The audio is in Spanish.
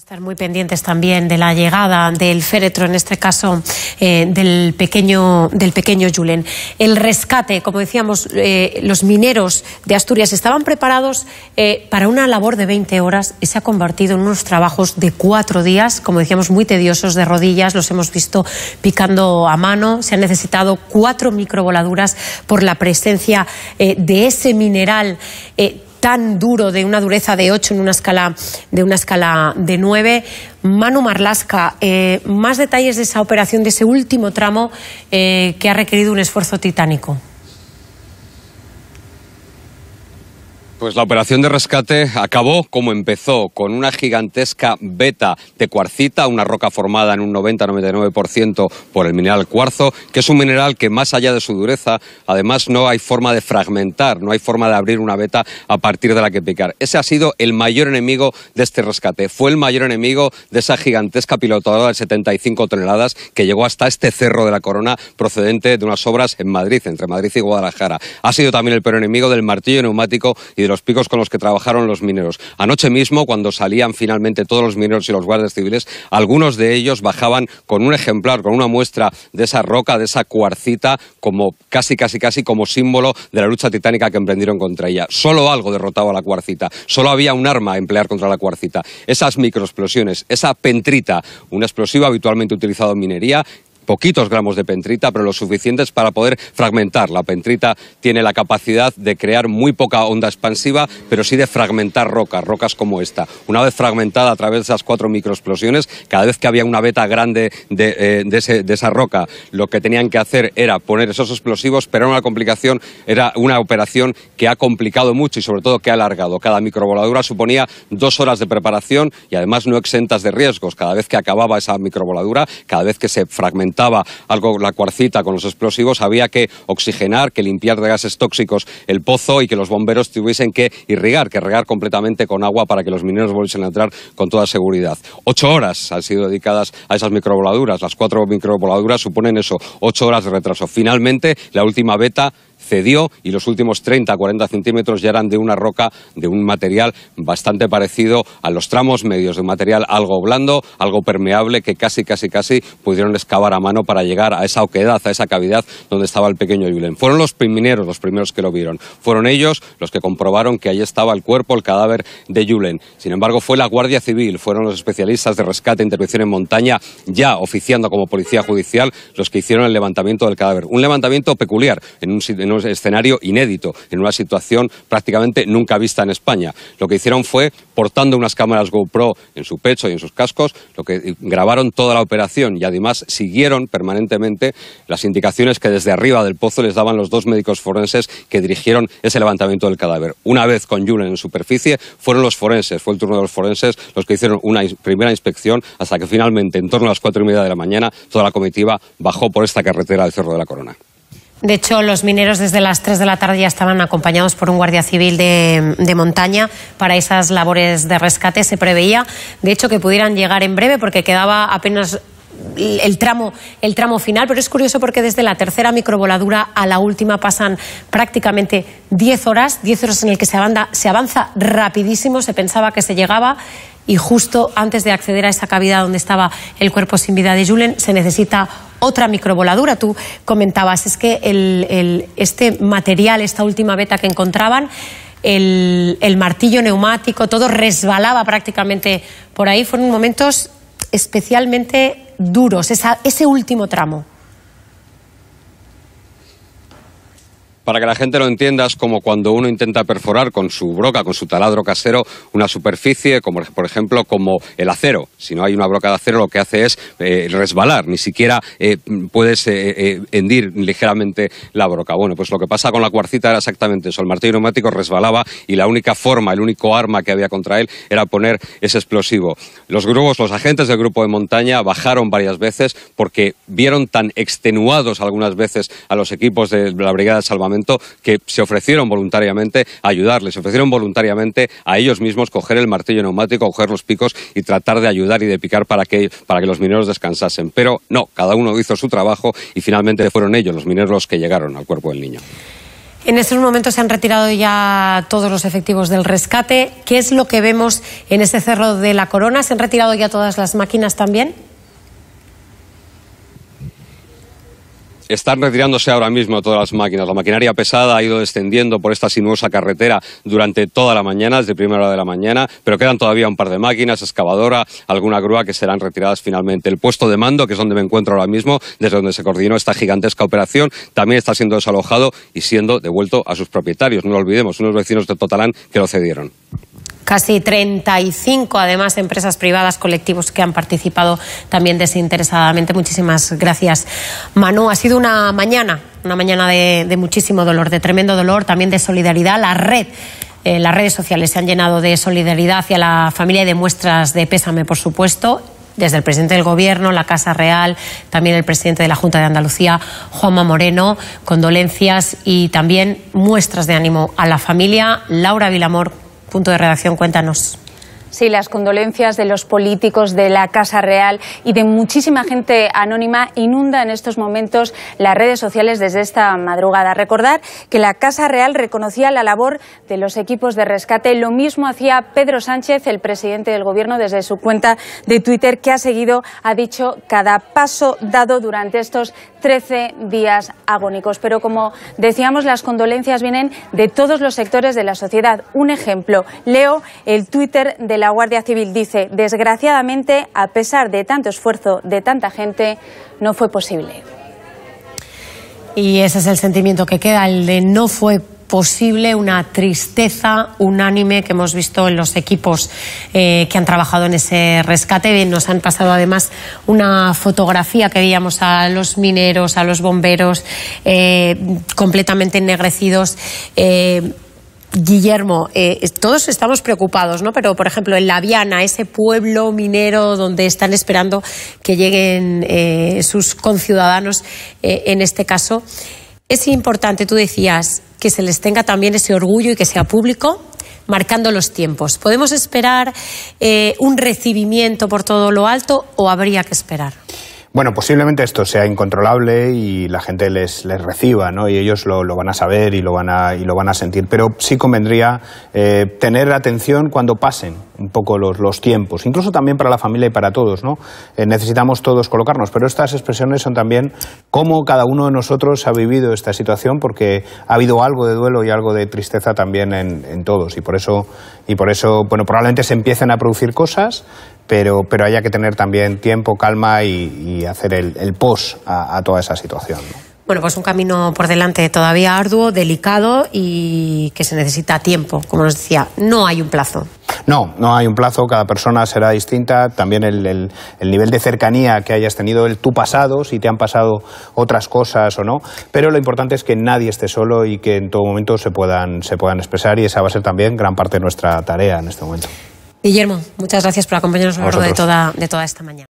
Estar muy pendientes también de la llegada del féretro, en este caso eh, del pequeño del pequeño Julen. El rescate, como decíamos, eh, los mineros de Asturias estaban preparados eh, para una labor de 20 horas y se ha convertido en unos trabajos de cuatro días, como decíamos, muy tediosos de rodillas. Los hemos visto picando a mano. Se han necesitado cuatro microvoladuras por la presencia de ese mineral tan duro, de una dureza de 8 en una escala de, una escala de 9. Manu Marlasca, eh, más detalles de esa operación, de ese último tramo eh, que ha requerido un esfuerzo titánico. Pues la operación de rescate acabó como empezó, con una gigantesca beta de cuarcita, una roca formada en un 90-99% por el mineral cuarzo, que es un mineral que más allá de su dureza, además no hay forma de fragmentar, no hay forma de abrir una beta a partir de la que picar. Ese ha sido el mayor enemigo de este rescate, fue el mayor enemigo de esa gigantesca pilotadora de 75 toneladas que llegó hasta este cerro de la Corona procedente de unas obras en Madrid, entre Madrid y Guadalajara. Ha sido también el peor enemigo del martillo neumático y de los picos con los que trabajaron los mineros. Anoche mismo, cuando salían finalmente todos los mineros y los guardias civiles, algunos de ellos bajaban con un ejemplar, con una muestra de esa roca, de esa cuarcita, como casi, casi, casi como símbolo de la lucha titánica que emprendieron contra ella. Solo algo derrotaba a la cuarcita, solo había un arma a emplear contra la cuarcita. Esas microexplosiones, esa pentrita, un explosivo habitualmente utilizado en minería poquitos gramos de pentrita, pero lo suficientes para poder fragmentar. La pentrita tiene la capacidad de crear muy poca onda expansiva, pero sí de fragmentar rocas, rocas como esta. Una vez fragmentada a través de esas cuatro microexplosiones, cada vez que había una beta grande de, eh, de, esa roca, lo que tenían que hacer era poner esos explosivos, pero era una complicación, era una operación que ha complicado mucho y sobre todo que ha alargado. Cada microvoladura suponía dos horas de preparación y además no exentas de riesgos. Cada vez que acababa esa microvoladura, cada vez que se fragmentaba, algo la cuarcita con los explosivos, había que oxigenar, que limpiar de gases tóxicos el pozo y que los bomberos tuviesen que irrigar, que regar completamente con agua para que los mineros volviesen a entrar con toda seguridad. Ocho horas han sido dedicadas a esas microvoladuras. Las cuatro microvoladuras suponen eso, ocho horas de retraso. Finalmente, la última beta cedió y los últimos 30 a 40 centímetros ya eran de una roca, de un material bastante parecido a los tramos medios, de un material algo blando, algo permeable, que casi, casi, casi pudieron excavar a mano para llegar a esa oquedad, a esa cavidad donde estaba el pequeño Yulen. Fueron los primeros los primeros que lo vieron. Fueron ellos los que comprobaron que ahí estaba el cuerpo, el cadáver de Yulen. Sin embargo, fue la Guardia Civil, fueron los especialistas de rescate e intervención en montaña, ya oficiando como policía judicial, los que hicieron el levantamiento del cadáver. Un levantamiento peculiar en un, en un escenario inédito, en una situación prácticamente nunca vista en España. Lo que hicieron fue, portando unas cámaras GoPro en su pecho y en sus cascos, lo que eh, grabaron toda la operación y además siguieron permanentemente las indicaciones que desde arriba del pozo les daban los dos médicos forenses que dirigieron ese levantamiento del cadáver. Una vez con Julen en superficie, fueron los forenses, fue el turno de los forenses los que hicieron una primera inspección hasta que finalmente, en torno a las cuatro y media de la mañana, toda la comitiva bajó por esta carretera del Cerro de la Corona. De hecho, los mineros desde las 3 de la tarde ya estaban acompañados por un guardia civil de, montaña para esas labores de rescate. Se preveía, de hecho, que pudieran llegar en breve porque quedaba apenas el tramo, el tramo final, pero es curioso porque desde la tercera microvoladura a la última pasan prácticamente 10 horas, 10 horas en las que se avanza, se avanza rapidísimo, se pensaba que se llegaba y justo antes de acceder a esa cavidad donde estaba el cuerpo sin vida de Julen se necesita otra microvoladura. Tú comentabas, es que el, este material, esta última beta que encontraban, el, martillo neumático, todo resbalaba prácticamente por ahí. Fueron momentos especialmente duros, ese último tramo. Para que la gente lo entienda, es como cuando uno intenta perforar con su broca, con su taladro casero, una superficie, como por ejemplo como el acero. Si no hay una broca de acero, lo que hace es eh, resbalar, ni siquiera eh, puedes eh, hendir ligeramente la broca. Bueno, pues lo que pasa con la cuarcita era exactamente eso. El martillo neumático resbalaba y la única forma, el único arma que había contra él era poner ese explosivo. Los grupos, los agentes del grupo de montaña bajaron varias veces porque vieron tan extenuados algunas veces a los equipos de la Brigada de Salvamento que se ofrecieron voluntariamente a ayudarles, se ofrecieron voluntariamente a ellos mismos coger el martillo neumático, coger los picos y tratar de ayudar y de picar para que, para que los mineros descansasen. Pero no, cada uno hizo su trabajo y finalmente fueron ellos, los mineros, los que llegaron al cuerpo del niño. En estos momentos se han retirado ya todos los efectivos del rescate. ¿Qué es lo que vemos en este cerro de la Corona? ¿Se han retirado ya todas las máquinas también? Están retirándose ahora mismo todas las máquinas. La maquinaria pesada ha ido descendiendo por esta sinuosa carretera durante toda la mañana, desde primera hora de la mañana, pero quedan todavía un par de máquinas, excavadora, alguna grúa que serán retiradas finalmente. El puesto de mando, que es donde me encuentro ahora mismo, desde donde se coordinó esta gigantesca operación, también está siendo desalojado y siendo devuelto a sus propietarios. No lo olvidemos, unos vecinos de Totalán que lo cedieron casi 35 además empresas privadas, colectivos que han participado también desinteresadamente. Muchísimas gracias, Manu. Ha sido una mañana, una mañana de, muchísimo dolor, de tremendo dolor, también de solidaridad. La red eh, las redes sociales se han llenado de solidaridad hacia la familia y de muestras de pésame, por supuesto. Desde el presidente del Gobierno, la Casa Real, también el presidente de la Junta de Andalucía, Juanma Moreno, condolencias y también muestras de ánimo a la familia. Laura Vilamor, Punto de redacción, cuéntanos. Sí, las condolencias de los políticos de la Casa Real y de muchísima gente anónima inundan en estos momentos las redes sociales desde esta madrugada. Recordar que la Casa Real reconocía la labor de los equipos de rescate. Lo mismo hacía Pedro Sánchez, el presidente del Gobierno, desde su cuenta de Twitter, que ha seguido, ha dicho, cada paso dado durante estos 13 días agónicos. Pero como decíamos, las condolencias vienen de todos los sectores de la sociedad. Un ejemplo, leo el Twitter de la Guardia Civil. Dice, desgraciadamente, a pesar de tanto esfuerzo de tanta gente, no fue posible. Y ese es el sentimiento que queda, el de no fue posible posible una tristeza unánime que hemos visto en los equipos eh, que han trabajado en ese rescate. nos han pasado además una fotografía que veíamos a los mineros, a los bomberos eh, completamente ennegrecidos. Eh, Guillermo, todos estamos preocupados, ¿no? Pero, por ejemplo, en La Viana, ese pueblo minero donde están esperando que lleguen sus conciudadanos, en este caso, es importante, tú decías, que se les tenga también ese orgullo y que sea público, marcando los tiempos. ¿Podemos esperar eh, un recibimiento por todo lo alto o habría que esperar? Bueno, posiblemente esto sea incontrolable y la gente les, les reciba, ¿no? Y ellos lo, van a saber y lo van a, y lo van a sentir. Pero sí convendría eh, tener atención cuando pasen un poco los, tiempos, incluso también para la familia y para todos, ¿no? Eh, necesitamos todos colocarnos, pero estas expresiones son también cómo cada uno de nosotros ha vivido esta situación, porque ha habido algo de duelo y algo de tristeza también en, todos, y por eso, y por eso, bueno, probablemente se empiecen a producir cosas, pero, pero haya que tener también tiempo, calma y, hacer el, pos a, toda esa situación. Bueno, pues un camino por delante todavía arduo, delicado y que se necesita tiempo. Como nos decía, no hay un plazo. No, no hay un plazo, cada persona será distinta, también el, nivel de cercanía que hayas tenido, el tu pasado, si te han pasado otras cosas o no, pero lo importante es que nadie esté solo y que en todo momento se puedan, se puedan expresar y esa va a ser también gran parte de nuestra tarea en este momento. Guillermo, muchas gracias por acompañarnos a lo largo de toda, de toda esta mañana.